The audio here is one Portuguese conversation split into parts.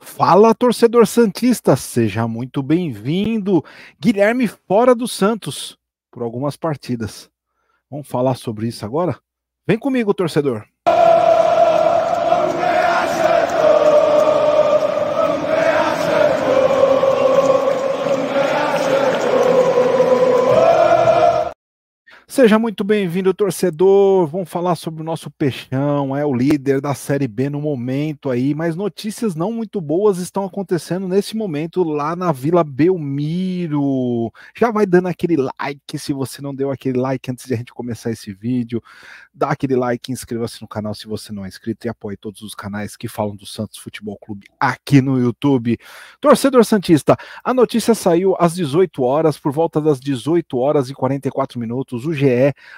Fala torcedor Santista, seja muito bem-vindo. Guilherme fora do Santos por algumas partidas. Vamos falar sobre isso agora? Vem comigo, torcedor. Seja muito bem-vindo, torcedor. Vamos falar sobre o nosso peixão, é o líder da Série B no momento aí, mas notícias não muito boas estão acontecendo nesse momento lá na Vila Belmiro. Já vai dando aquele like se você não deu aquele like antes de a gente começar esse vídeo. Dá aquele like, inscreva-se no canal se você não é inscrito e apoie todos os canais que falam do Santos Futebol Clube aqui no YouTube. Torcedor Santista, a notícia saiu às 18 horas, por volta das 18 horas e 44 minutos. O G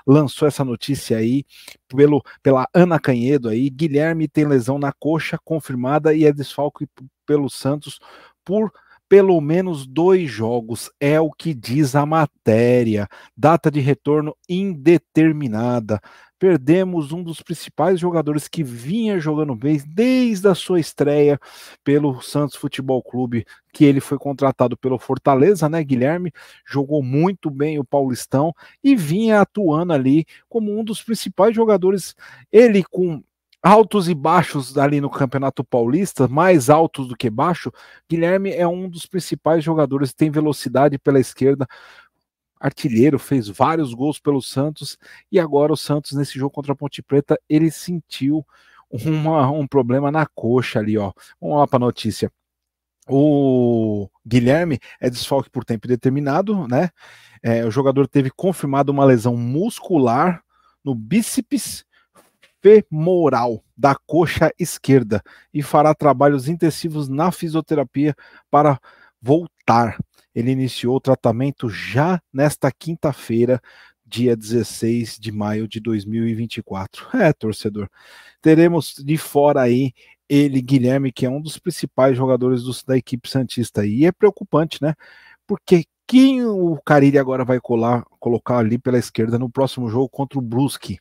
lançou essa notícia aí pelo, pela Ana Canhedo aí. Guilherme tem lesão na coxa confirmada e é desfalque pelo Santos por pelo menos dois jogos, é o que diz a matéria. Data de retorno indeterminada perdemos um dos principais jogadores que vinha jogando bem desde a sua estreia pelo Santos Futebol Clube, que ele foi contratado pelo Fortaleza, né, Guilherme? Jogou muito bem o Paulistão e vinha atuando ali como um dos principais jogadores. Ele com altos e baixos ali no Campeonato Paulista, mais altos do que baixo, Guilherme é um dos principais jogadores, tem velocidade pela esquerda, artilheiro, fez vários gols pelo Santos e agora o Santos nesse jogo contra a Ponte Preta ele sentiu uma, um problema na coxa ali, ó. Vamos lá para a notícia. O Guilherme é desfalque por tempo determinado, né? É, o jogador teve confirmado uma lesão muscular no bíceps femoral da coxa esquerda e fará trabalhos intensivos na fisioterapia para voltar ele iniciou o tratamento já nesta quinta-feira, dia 16 de maio de 2024. É, torcedor, teremos de fora aí ele, Guilherme, que é um dos principais jogadores do, da equipe Santista. E é preocupante, né? Porque quem o Carilli agora vai colar, colocar ali pela esquerda no próximo jogo contra o Brusque?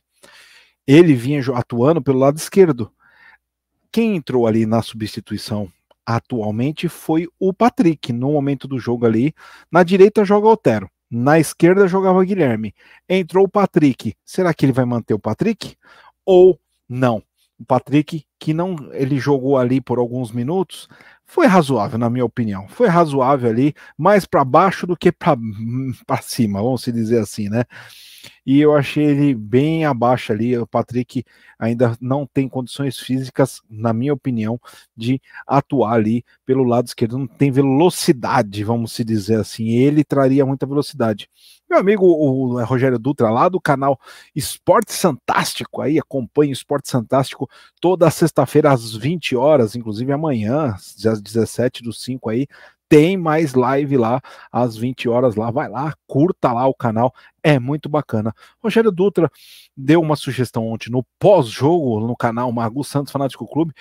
Ele vinha atuando pelo lado esquerdo. Quem entrou ali na substituição atualmente foi o Patrick, no momento do jogo ali. Na direita joga Otero, na esquerda jogava Guilherme. Entrou o Patrick. Será que ele vai manter o Patrick ou não? O Patrick, que não ele jogou ali por alguns minutos, foi razoável, na minha opinião. Foi razoável ali, mais para baixo do que para hum, cima, vamos se dizer assim, né? e eu achei ele bem abaixo ali. O Patrick ainda não tem condições físicas, na minha opinião, de atuar ali pelo lado esquerdo. Não tem velocidade, vamos se dizer assim. Ele traria muita velocidade. Meu amigo o é Rogério Dutra, lá do canal Esporte Fantástico, aí acompanha o Esporte Fantástico toda sexta-feira às 20 horas, inclusive amanhã, às 17 do 5 aí, tem mais live lá às 20 horas lá, vai lá, curta lá o canal, é muito bacana. Rogério Dutra deu uma sugestão ontem no pós-jogo, no canal Margo Santos Fanático Clube,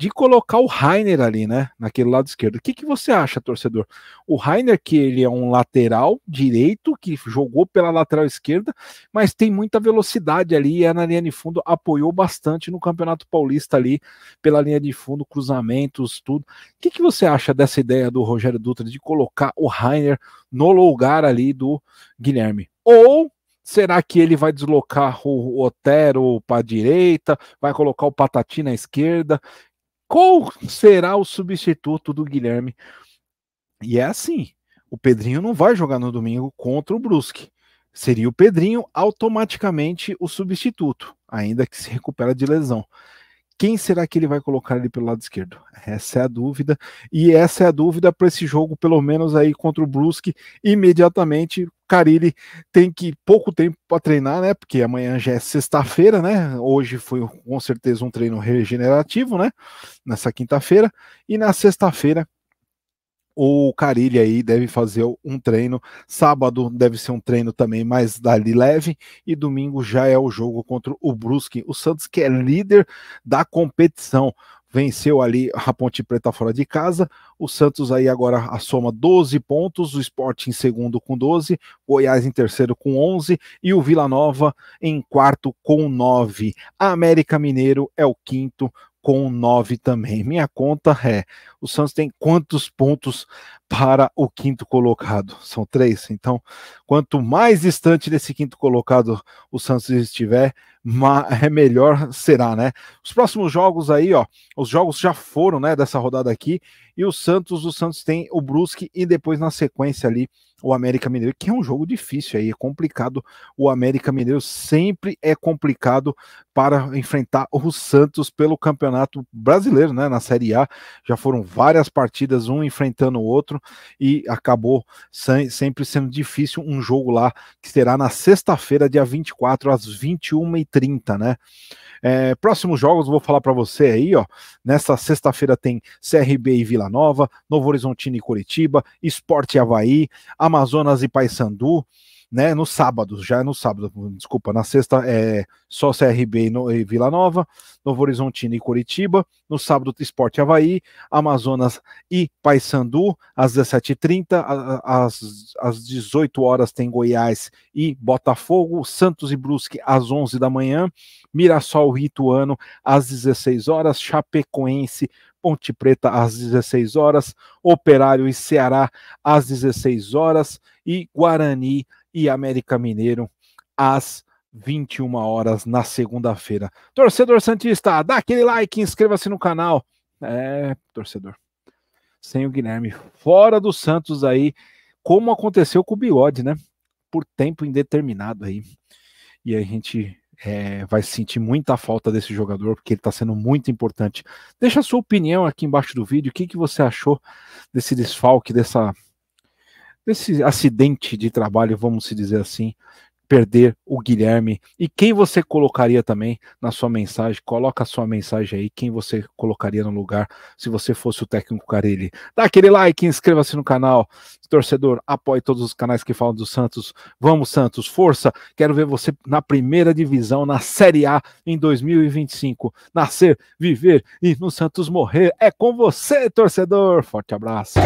de colocar o Rainer ali, né? Naquele lado esquerdo. O que, que você acha, torcedor? O Rainer, que ele é um lateral direito, que jogou pela lateral esquerda, mas tem muita velocidade ali, e é na linha de fundo apoiou bastante no Campeonato Paulista ali, pela linha de fundo, cruzamentos, tudo. O que, que você acha dessa ideia do Rogério Dutra de colocar o Rainer no lugar ali do Guilherme? Ou será que ele vai deslocar o Otero para a direita, vai colocar o Patati na esquerda? Qual será o substituto do Guilherme? E é assim, o Pedrinho não vai jogar no domingo contra o Brusque. Seria o Pedrinho automaticamente o substituto, ainda que se recupera de lesão. Quem será que ele vai colocar ali pelo lado esquerdo? Essa é a dúvida. E essa é a dúvida para esse jogo, pelo menos aí contra o Brusque. Imediatamente, Carilli tem que pouco tempo para treinar, né? Porque amanhã já é sexta-feira, né? Hoje foi com certeza um treino regenerativo, né? Nessa quinta-feira. E na sexta-feira o Carilli aí deve fazer um treino. Sábado deve ser um treino também mais dali leve. E domingo já é o jogo contra o Brusque. O Santos, que é líder da competição, venceu ali a Ponte Preta fora de casa. O Santos aí agora assoma 12 pontos, o Sport em segundo com 12, Goiás em terceiro com 11 e o Vila Nova em quarto com 9. América Mineiro é o quinto com 9 também. Minha conta é: o Santos tem quantos pontos para o quinto colocado. São três. Então, quanto mais distante desse quinto colocado o Santos estiver, é melhor será, né? Os próximos jogos aí, ó, os jogos já foram, né, dessa rodada aqui. E o Santos, o Santos tem o Brusque e depois na sequência ali o América Mineiro, que é um jogo difícil aí, é complicado. O América Mineiro sempre é complicado para enfrentar o Santos pelo Campeonato Brasileiro, né, na Série A. Já foram várias partidas um enfrentando o outro e acabou sem, sempre sendo difícil um jogo lá que será na sexta-feira, dia 24, às 21h30, né? É, próximos jogos, vou falar para você aí, ó. Nessa sexta-feira tem CRB e Vila Nova, Novo Horizontino e Curitiba, Esporte Havaí, Amazonas e Paysandu né? No sábado, já é no sábado, desculpa, na sexta é só CRB e, no, e Vila Nova, Novo Horizontino e Curitiba, no sábado Esporte Havaí, Amazonas e Paysandu, às 17h30, às, às 18 horas tem Goiás e Botafogo, Santos e Brusque às 11 da manhã, Mirassol e Ituano às 16 horas, Chapecoense Ponte Preta às 16 horas, Operário e Ceará às 16 horas e Guarani e América Mineiro às 21 horas na segunda-feira. Torcedor Santista, dá aquele like, inscreva-se no canal. É, torcedor. Sem o Guilherme. Fora do Santos aí, como aconteceu com o Bigode, né? Por tempo indeterminado aí. E a gente é, vai sentir muita falta desse jogador, porque ele está sendo muito importante. Deixa a sua opinião aqui embaixo do vídeo. O que, que você achou desse desfalque, dessa esse acidente de trabalho, vamos se dizer assim, perder o Guilherme e quem você colocaria também na sua mensagem, coloca a sua mensagem aí, quem você colocaria no lugar se você fosse o técnico Carelli Dá aquele like, inscreva-se no canal, torcedor, apoie todos os canais que falam do Santos. Vamos Santos, força! Quero ver você na primeira divisão, na Série A em 2025. Nascer, viver e no Santos morrer. É com você, torcedor. Forte abraço.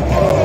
Oh.